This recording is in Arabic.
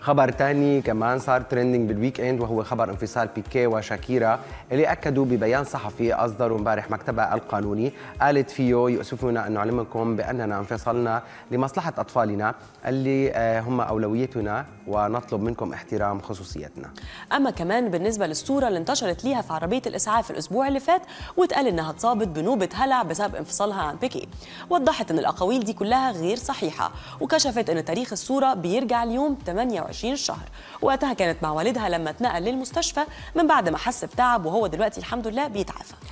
خبر تاني كمان صار ترندنج بالويك اند وهو خبر انفصال بيكي وشاكيرا اللي اكدوا ببيان صحفي اصدره امبارح مكتبها القانوني قالت فيه يؤسفنا ان نعلمكم باننا انفصلنا لمصلحه اطفالنا اللي آه، هم اولويتنا ونطلب منكم احترام خصوصيتنا. اما كمان بالنسبه للصوره اللي انتشرت ليها في عربيه الاسعاف الاسبوع اللي فات واتقال انها اتصابت بنوبه هلع بسبب انفصالها عن بيكي. وضحت ان الاقاويل دي كلها غير صحيحه وكشفت ان تاريخ الصوره بيرجع ليوم 28 24 شهر وقتها كانت مع والدها لما اتنقل للمستشفى من بعد ما حس بتعب وهو دلوقتي الحمد لله بيتعافى